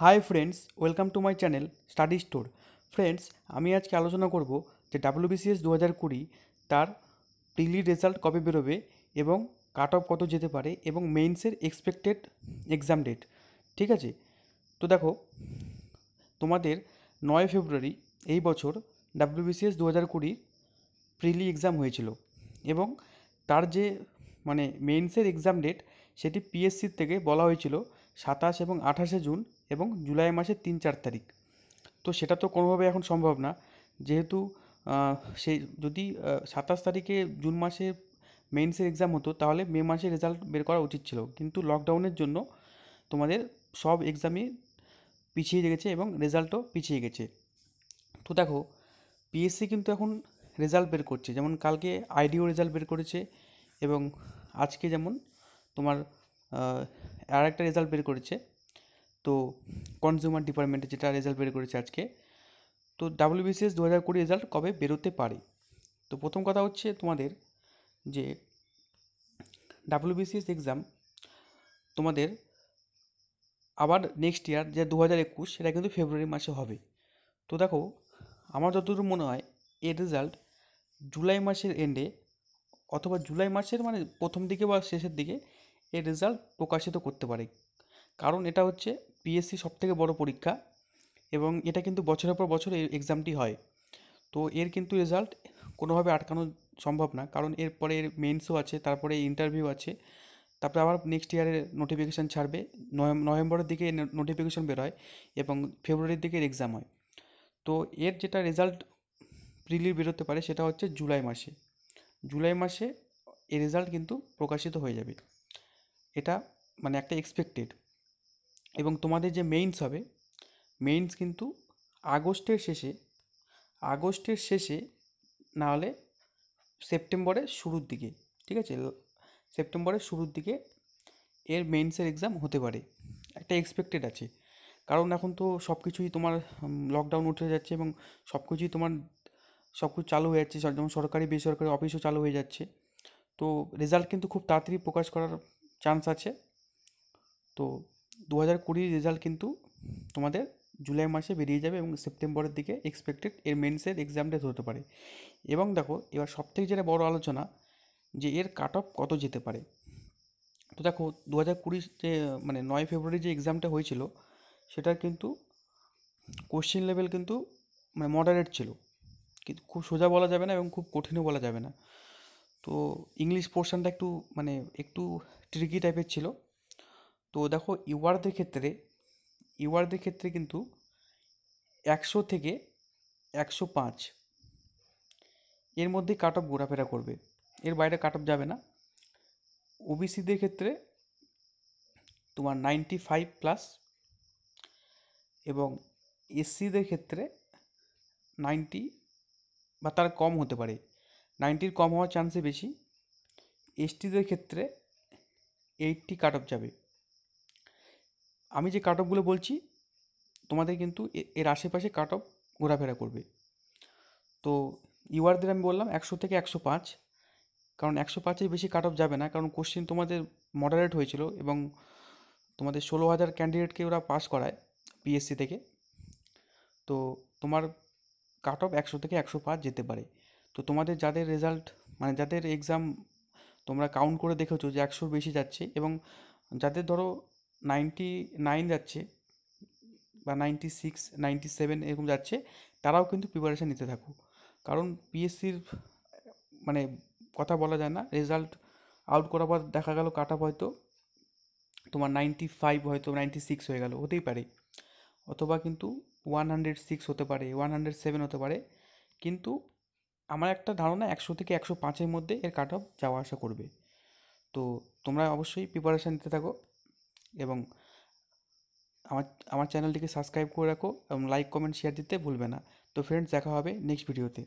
high friends welcome to my channel study store friends আমি আজকে আলোচনা করব যে ডাব্লিউবিসিএস দু হাজার কুড়ি তার প্রিলি রেজাল্ট কবে বেরোবে এবং কাট অফ কত যেতে পারে এবং মেইনসের এক্সপেক্টেড এক্সাম ডেট ঠিক আছে তো দেখো তোমাদের নয় ফেব্রুয়ারি এই বছর ডাব্লিউবিসিএস দু হাজার কুড়ির প্রিলি এক্সাম হয়েছিল এবং তার যে মানে মেইনসের এক্সাম ডেট সেটি পিএসসির থেকে বলা হয়েছিল সাতাশ এবং আঠাশে জুন এবং জুলাই মাসের তিন চার তারিখ তো সেটা তো কোনোভাবে এখন সম্ভব না যেহেতু সেই যদি সাতাশ তারিখে জুন মাসে মেইনসের এক্সাম হতো তাহলে মে মাসে রেজাল্ট বের করা উচিত ছিল কিন্তু লকডাউনের জন্য তোমাদের সব এক্সামই পিছিয়ে গেছে এবং রেজাল্টও পিছিয়ে গেছে তো দেখো পিএসসি কিন্তু এখন রেজাল্ট বের করছে যেমন কালকে আইডিও রেজাল্ট বের করেছে এবং আজকে যেমন তোমার আর একটা রেজাল্ট বের করেছে তো কনজিউমার ডিপার্টমেন্টে যেটা রেজাল্ট বের করেছে আজকে তো ডাব্লিউবিসিএস দু হাজার কুড়ি রেজাল্ট কবে বেরোতে পারে তো প্রথম কথা হচ্ছে তোমাদের যে ডাব্লিউবিসিএস এক্সাম তোমাদের আবার নেক্সট ইয়ার যে দু হাজার একুশ সেটা কিন্তু ফেব্রুয়ারি মাসে হবে তো দেখো আমার যতদূর মনে হয় এর রেজাল্ট জুলাই মাসের এন্ডে অথবা জুলাই মাসের মানে প্রথম দিকে বা শেষের দিকে এর রেজাল্ট প্রকাশিত করতে পারে কারণ এটা হচ্ছে পিএসসি সব থেকে বড় পরীক্ষা এবং এটা কিন্তু বছরের পর বছর এই এক্সামটি হয় তো এর কিন্তু রেজাল্ট কোনোভাবে আটকানো সম্ভব না কারণ এরপরে এর মেন্সও আছে তারপরে ইন্টারভিউ আছে তারপরে আবার নেক্সট ইয়ারের নোটিফিকেশান ছাড়বে নভেম্বরের দিকে নোটিফিকেশান বেরোয় এবং ফেব্রুয়ারির দিকে এক্সাম হয় তো এর যেটা রেজাল্ট প্রিলি বেরোতে পারে সেটা হচ্ছে জুলাই মাসে জুলাই মাসে এ রেজাল্ট কিন্তু প্রকাশিত হয়ে যাবে এটা মানে একটা এক্সপেক্টেড এবং তোমাদের যে মেইনস হবে মেইনস কিন্তু আগস্টের শেষে আগস্টের শেষে না হলে সেপ্টেম্বরের শুরুর দিকে ঠিক আছে সেপ্টেম্বরের শুরুর দিকে এর মেইনসের এক্সাম হতে পারে একটা এক্সপেক্টেড আছে কারণ এখন তো সব কিছুই তোমার লকডাউন উঠে যাচ্ছে এবং সব কিছুই তোমার সব কিছু চালু হয়ে যাচ্ছে যেমন সরকারি বেসরকারি অফিসও চালু হয়ে যাচ্ছে তো রেজাল্ট কিন্তু খুব তাড়াতাড়ি প্রকাশ করার চান্স আছে তো দু হাজার কুড়ির রেজাল্ট কিন্তু তোমাদের জুলাই মাসে বেরিয়ে যাবে এবং সেপ্টেম্বরের দিকে এক্সপেক্টেড এর মেন্সের এক্সাম ডেট হতে পারে এবং দেখো এবার সবথেকে যেটা বড় আলোচনা যে এর কাট অফ কত যেতে পারে তো দেখো দু হাজার কুড়ি যে মানে নয় ফেব্রুয়ারি যে এক্সামটা হয়েছিল সেটার কিন্তু কোশ্চেন লেভেল কিন্তু মানে মডারেট ছিল কিন্তু খুব সোজা বলা যাবে না এবং খুব কঠিনও বলা যাবে না তো ইংলিশ পোর্শনটা একটু মানে একটু ট্রিকি টাইপের ছিল তো দেখো ইউআরদের ক্ষেত্রে ইউয়ারদের ক্ষেত্রে কিন্তু একশো থেকে একশো পাঁচ এর মধ্যে কাট অফ ঘোরাফেরা করবে এর বাইরে কাট অফ যাবে না ওবিসিদের ক্ষেত্রে তোমার নাইনটি ফাইভ প্লাস এবং এসসিদের ক্ষেত্রে নাইনটি বা তার কম হতে পারে নাইনটির কম হওয়ার চান্সে বেশি এসটিদের ক্ষেত্রে এইটটি কাট অফ যাবে আমি যে কাট অফগুলো বলছি তোমাদের কিন্তু এর আশেপাশে কাট অফ ঘোরাফেরা করবে তো ইউআরদের আমি বললাম একশো থেকে একশো পাঁচ কারণ একশো পাঁচের বেশি কাট অফ যাবে না কারণ কোশ্চিন তোমাদের মডারেট হয়েছিল এবং তোমাদের ষোলো হাজার ক্যান্ডিডেটকে ওরা পাস করায় পিএসসি থেকে তো তোমার কাট অফ একশো থেকে একশো পাঁচ যেতে পারে তো তোমাদের যাদের রেজাল্ট মানে যাদের এক্সাম তোমরা কাউন্ট করে দেখেছো যে একশোর বেশি যাচ্ছে এবং যাদের ধরো নাইনটি নাইন যাচ্ছে বা নাইনটি সিক্স নাইনটি সেভেন এরকম যাচ্ছে তারাও কিন্তু প্রিপারেশান নিতে থাকো কারণ পিএসসির মানে কথা বলা যায় না রেজাল্ট আউট করার পর দেখা গেল কাট অফ হয়তো তোমার নাইনটি ফাইভ হয়তো নাইনটি সিক্স হয়ে গেল হতেই পারে অথবা কিন্তু ওয়ান হান্ড্রেড সিক্স হতে পারে ওয়ান হান্ড্রেড সেভেন হতে পারে কিন্তু আমার একটা ধারণা একশো থেকে একশো পাঁচের মধ্যে এর কাট অফ যাওয়া আসা করবে তো তোমরা অবশ্যই প্রিপারেশান নিতে থাকো এবং আমার আমার চ্যানেলটিকে সাবস্ক্রাইব করে রাখো এবং লাইক কমেন্ট শেয়ার দিতে ভুলবে না তো ফ্রেন্ডস দেখা হবে নেক্সট ভিডিওতে